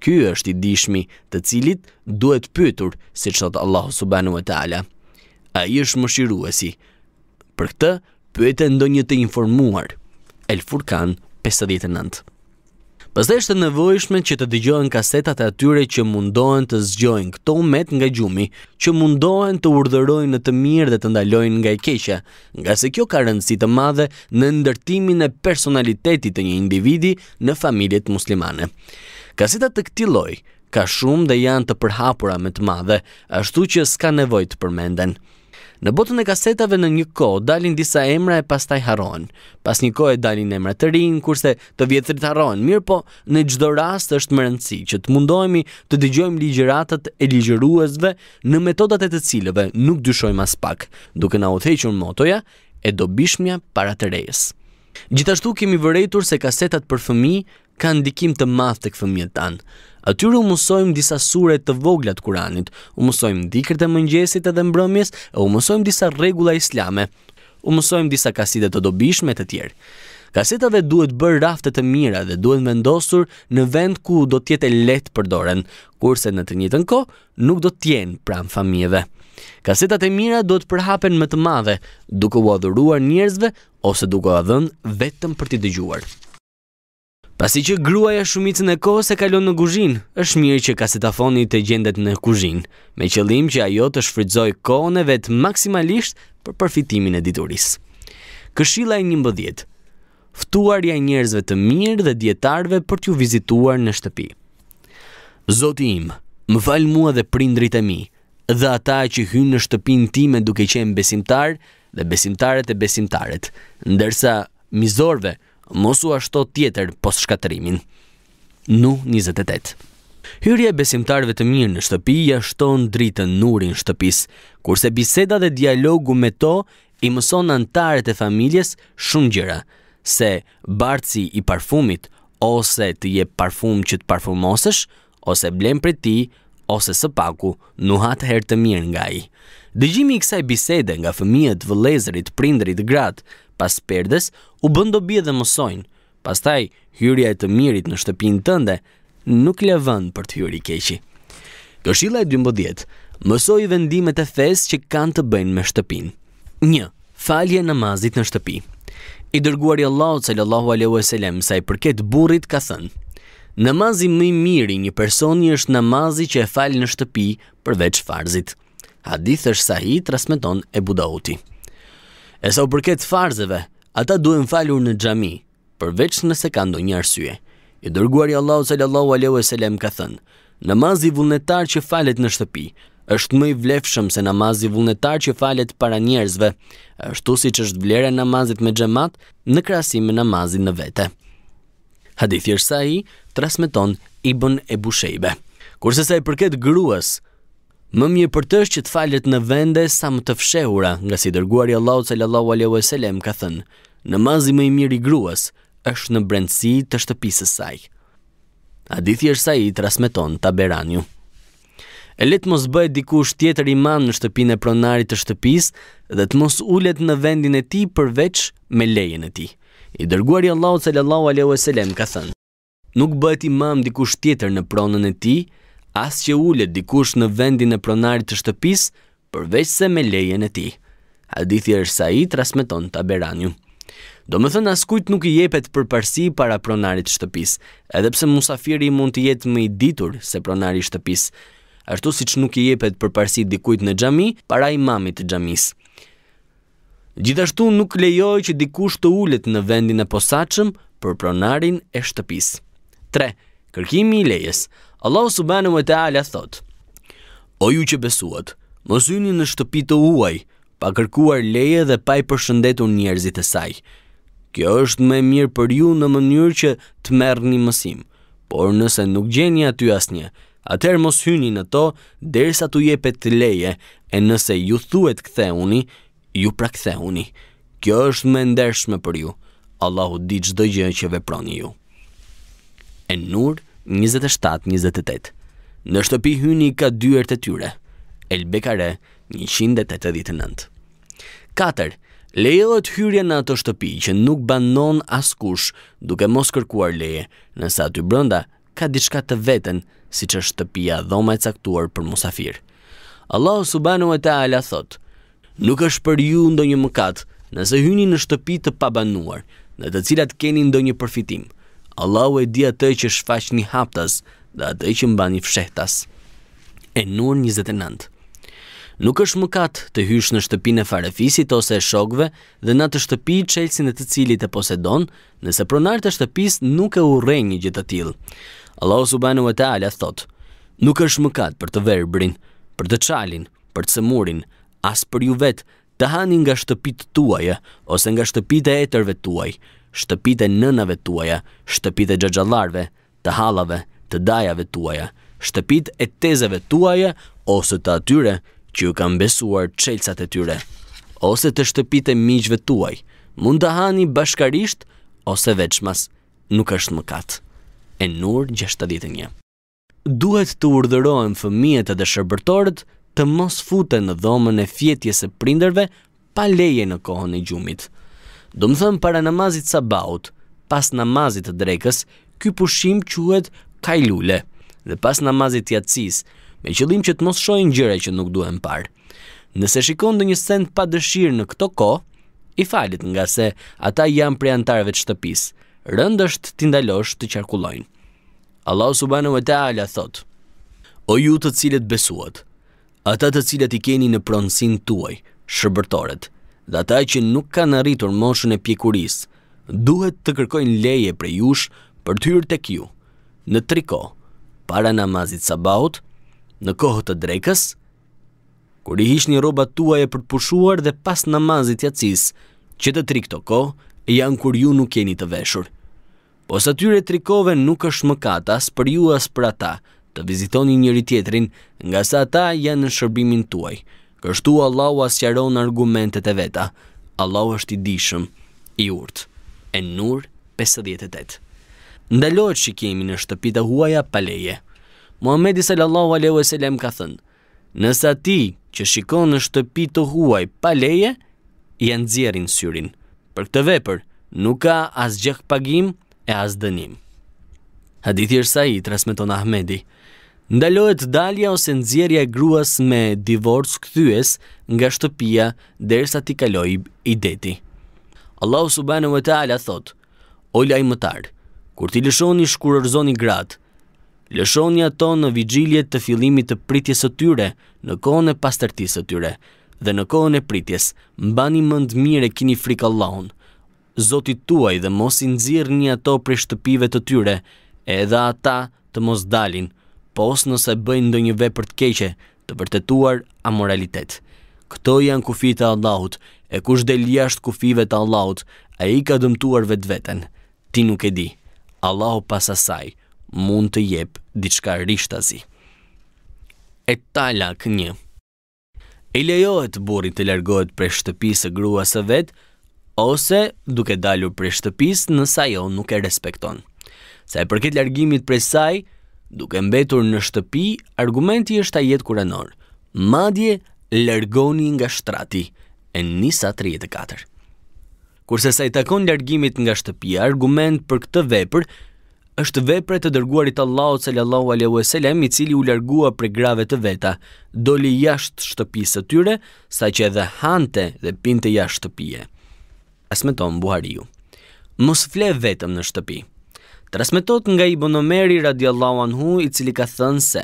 Ky është i dishmi, të cilit duhet pyetur, siç thot Allahu subhanahu wa taala. Ai është mëshiruesi. Për këtë pyete ndonjë të informuar. El Furkan 59. Pëse është nevojshme që të digjohen kasetat e atyre që mundohen të zgjohen këto met nga gjumi, që mundohen të urdhërojnë në të mirë dhe të ndalojnë nga i keqa, nga se kjo ka rëndësi të madhe në ndërtimin e personalitetit të një individi në familjet muslimane. Kasetat të këti loj ka shumë dhe janë të përhapura me të madhe, ashtu që s'ka nevoj të përmenden. Në botën e kasetave në një ko, dalin disa emra e pastaj harrohen. Pas një ko e dalin emra të rinë, kurse të vjetërit harrohen. Mirë po, në gjdo rast është më rëndësi që të mundohemi të digjojmë ligjëratat e ligjëruesve në metodat e të cilëve nuk dyshojmë as pak, duke na u thequr motoja e dobishmja para të rejës. Gjithashtu kemi vërejtur se kasetat për fëmijë ka ndikim të madh tek fëmijët tan. Atyre u mësojmë disa sure të vogla të Kuranit, u mësojmë dhikrat e mëngjesit edhe mbrëmjes, e u mësojmë disa rregulla islame. U mësojmë disa kasitet të dobishme të tjerë. Kasetave duhet bërë rafte të mira dhe duhet vendosur në vend ku do të jetë lehtë përdoren, kurse në të njëjtën kohë nuk do të jenë pranë familjeve. Kasetat e mira duhet përhapen më të madhe, duke u adhuruar njerëzve ose duke u adhën vetëm për t'i dëgjuar. Pasi që gruaja shumicën e kohës e kalon në kuzhinë, është mirë që kasetafoni të gjendet në kuzhinë, me qëllim që ajo të shfrytëzojë kohën e vet maksimalisht për përfitimin e diturisë. Këshilla e 11 Ftuar ja njerëzve të mirë dhe dietarëve për t'ju vizituar në shtëpi. Zoti im, më fal mua dhe prindrit e mi, dhe ata që hynë në shtëpinë time duke qenë besimtar dhe besimtarët e besimtarët, ndërsa mizorve, mos u ashto tjetër pos shkaterimin. Nu 28. Hyrje besimtarve të mirë në shtëpi ja shtonë dritën nurin shtëpis, kurse biseda dhe dialogu me to i mëson në antaret e familjes shumë gjera, se bartësi i parfumit, ose të je parfum që të parfumosësh, ose blenë për ti, ose së paku, nuhatë herë të mirë nga i. Dëgjimi i kësaj bisede nga fëmijët vëllezërit, prindërit, grat, pas perdes u bën dobi dhe mësojnë. Pastaj hyrja e të mirit në shtëpinë tënde nuk lë vend për të hyrë i keqi. Këshilla e 12. Mësoj vendimet e fesë që kanë të bëjnë me shtëpinë. 1. Falje namazit në shtëpi. I dërguari Allahu sallallahu alaihi wasallam sa i përket burrit ka thënë: Namazi më i miri një personi është namazi që e fal në shtëpi përveç farzit. Hadith është sa i trasmeton e Budauti. E sa u përket farzeve, ata duen falur në gjami, përveç nëse ka ndonjë një arsye. I dërguar i Allahu sallallahu aleyhu e ka thënë, namaz i vullnetar që falet në shtëpi, është më i vlefshëm se namaz i vullnetar që falet para njerëzve, është siç që është vlera e namazit me gjemat në krahasim me namazit në vete. Hadith i është sa transmeton trasmeton i bën e bushejbe. Kurse sa i përket gruas, Më mirë për tësh që të falet në vende sa më të fshehura, nga si dërguari Allahu sallallahu alaihi wasallam ka thënë, namazi më i mirë i gruas është në brendësi të shtëpisë së saj. Hadithi është sa i transmeton Taberaniu. E let mos bëhet dikush tjetër imam në shtëpinë e pronarit të shtëpisë dhe të mos ulet në vendin e tij përveç me lejen e tij. I dërguari Allahu sallallahu alaihi wasallam ka thënë, nuk bëhet imam dikush tjetër në pronën e tij as që ullet dikush në vendin e pronarit të shtëpis, përveç se me lejen e ti. Hadithi është sa i trasmeton të aberanju. Do më thënë askujt nuk i jepet për parsi para pronarit të shtëpis, edhepse musafiri mund të jetë më i ditur se pronari shtëpis, ashtu si që nuk i jepet për parsi dikujt në gjami, para imamit të gjamis. Gjithashtu nuk lejoj që dikush të ullet në vendin e posaqëm për pronarin e shtëpis. 3. Kërkimi i lejes Allahu subhanahu wa taala thot: O ju që besuat, mos hyni në shtëpi të huaj pa kërkuar leje dhe pa i përshëndetur njerëzit e saj. Kjo është më mirë për ju në mënyrë që të merrni mësim. Por nëse nuk gjeni aty asnjë, atëherë mos hyni në to derisa t'u jepet leje, e nëse ju thuhet uni, ju pra uni. Kjo është më ndershme për ju. Allahu di çdo gjë që veproni ju. En Nur 27-28. Në shtëpi hyni ka dyert e tyre. Elbekare 189. 4. Lejohet hyrja në ato shtëpi që nuk banon askush, duke mos kërkuar leje, nëse aty brenda ka diçka të veten, siç është shtëpia dhoma e caktuar për musafir. Allahu subhanahu wa ta'ala thot: Nuk është për ju ndonjë mëkat nëse hyni në shtëpi të pabanuar, në të cilat keni ndonjë përfitim. Allahu e di atë që shfaq një haptas dhe atë që mba një fshehtas. E nërë 29. nëndë. Nuk është më katë të hysh në shtëpin e farefisit ose e shokve dhe në të shtëpi qelsin e të cilit e posedon, nëse pronar të shtëpis nuk e urej një gjithë atil. Allahu subhanu e talja thotë, nuk është më katë për të verbrin, për të qalin, për të sëmurin, asë për ju vetë, të hani nga shtëpit tuaja, ose nga shtëpit e etërve tuaj, shtëpitë e nënave tuaja, shtëpitë e xhaxhallarve, të hallave, të dajave tuaja, shtëpitë e tezeve tuaja ose të atyre që ju kanë besuar çelçat e tyre, ose të shtëpitë e miqve tuaj, mund të hani bashkarisht ose veçmas, nuk është mëkat. Enur 61 duhet të urdhërojnë fëmijet e dhe shërbërtorët të mos fute në dhomën e fjetjes e prinderve pa leje në kohën e gjumit do më thëmë para namazit sabaut, pas namazit të drekës, ky pushim quhet kajlule, dhe pas namazit jatsis, me qëllim që të mos shojnë gjëre që nuk duhen par. Nëse shikon dhe një send pa dëshirë në këto ko, i falit nga se ata janë prej antarëve të shtëpis, rënd është t'indalosh të qarkullojnë. Allah subhanu e ta'ala thot, O ju të cilët besuat, ata të cilët i keni në pronsin tuaj, shërbërtoret, dhe ata që nuk kanë arritur moshën e pjekurisë, duhet të kërkojnë leje për jush për të hyrë tek ju. Në tri kohë, para namazit sabahut, në kohën e drekës, kur i hiqni rrobat tuaja për të pushuar dhe pas namazit yatsis, që të tri këto kohë janë kur ju nuk jeni të veshur. Po së tyre trikove nuk është më kata për ju as për ata të vizitoni njëri tjetrin nga sa ata janë në shërbimin tuaj. Kështu Allahu asjaron argumentet e veta. Allahu është i dishëm, i urt. E nur 58. Ndalohet shikimi në shtëpi të huaja paleje. Muhammedi sallallahu alaihi wasallam ka thënë: nësa ti që shikon në shtëpi të huaj pa leje, dzjerin nxjerrin syrin. Për këtë vepër nuk ka as gjë pagim e as dënim." Hadithi i trasmeton transmeton Ahmedi. Ndalohet dalja ose nxjerrja e gruas me divorc kthyes nga shtëpia derisa ti kaloj i deti. Allahu subhanahu wa taala thot: O lajmëtar, kur ti lëshoni shkurorzoni gratë, lëshoni ato në vigjilje të fillimit të pritjes së tyre, në kohën e pastërtisë së tyre dhe në kohën e pritjes, mbani mend mirë keni frikë Allahun, Zotit tuaj dhe mos i nxirrni ato prej shtëpive të tyre, edhe ata të mos dalin pos nëse bëjnë ndo një vepër të keqe, të vërtetuar amoralitet. Këto janë kufi e Allahut, e kush del jashtë kufive të Allahut, a i ka dëmtuar vetë vetën. Ti nuk e di, Allahu pas asaj mund të jep diçka rishtazi. E talak një E lejohet burit të largohet për shtëpisë e grua së vetë, ose duke dalur për shtëpisë nësa jo nuk e respekton. Sa e përket largimit për saj, Duke mbetur në shtëpi, argumenti është a jetë kuranor, madje lërgoni nga shtrati, e nisa 34. Kurse sa i takon lërgimit nga shtëpi, argument për këtë veprë është vepre të dërguarit Allahu lau cëllë a e selem, i cili u lërgua për grave të veta, doli jashtë shtëpi së tyre, sa që edhe hante dhe pinte jashtë shtëpije. Asmeton, Buhariu. mos fle vetëm në shtëpi transmetohet nga i Bonomeri, radiallahu anhu i cili ka thënë se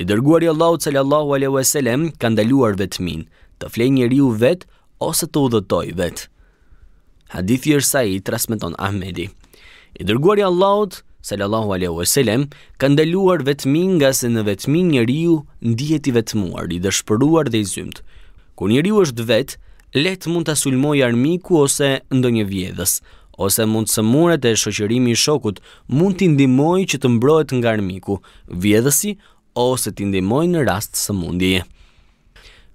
i dërguari Allahu sallallahu alaihi wasallam ka ndaluar vetmin të flej njeriu vet ose të udhëtoj vet. Hadithi i Sa'i transmeton Ahmedi. I dërguari Allahut sallallahu alaihi wasallam ka ndaluar vetmin nga se në vetmin njeriu ndihet i vetmuar, i dëshpëruar dhe i zymt. Kur njeriu është vet, let mund ta sulmoj armiku ose ndonjë vjedhës, ose mund mundësëmuret e shoqërimi i shokut mund t'i ndimoj që të mbrojt nga armiku, vjedhësi ose t'i ndimoj në rast së mundije.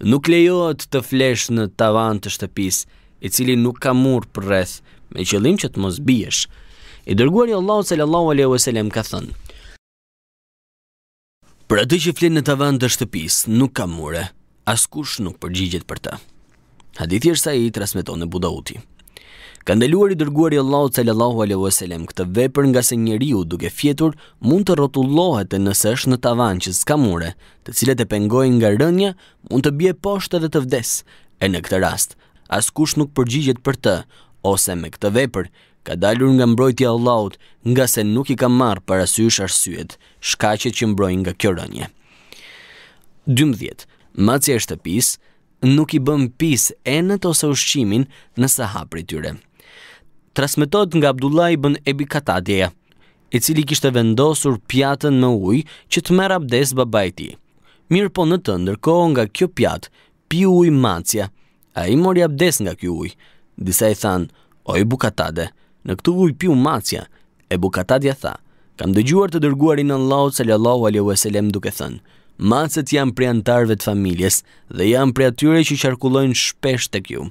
Nuk lejot të flesh në tavan të shtëpis, i cili nuk ka mur për rreth, me qëllim që të mos biesh. I dërguar i Allah sallallahu e Selem ka thënë: Për atë që flet në tavan të shtëpis, nuk ka mure, askush nuk përgjigjet për të. Hadithi është sa i transmeton e Budauti. Ka ndaluar i dërguar i Allahut sallallahu alaihi wasallam këtë vepër nga se njeriu duke fjetur mund të rrotullohet nëse është në tavan që s'ka mure, të cilet e pengojnë nga rënja, mund të bie poshtë edhe të vdes. E në këtë rast, askush nuk përgjigjet për të ose me këtë vepër ka dalur nga mbrojtja e Allahut, nga se nuk i ka marr parasysh arsyet, shkaqet që mbrojnë nga kjo rënje. 12. Maci e shtëpis nuk i bën pis enët ose ushqimin në tyre transmetohet nga Abdullah ibn Ebi Katadjeja, i cili kishte vendosur pjatën me ujë që të merë abdes babajti. ti. Mirë po në të ndërkohë nga kjo pjatë, pi ujë macja, a i mori abdes nga kjo ujë. Disa i thanë, o i bukatade, në këtu ujë pi u macja, e bukatadja tha, kam dëgjuar të dërguarin në lau të sallallahu aljahu e selem duke thënë, macet janë pri antarve të familjes dhe janë pri atyre që qarkullojnë shpesht të kjo.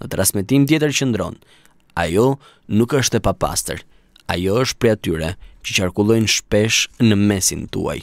Në transmitim tjetër që ndronë, Ajo nuk është e papastër, ajo është prej atyre që qarkullojnë shpesh në mesin tuaj.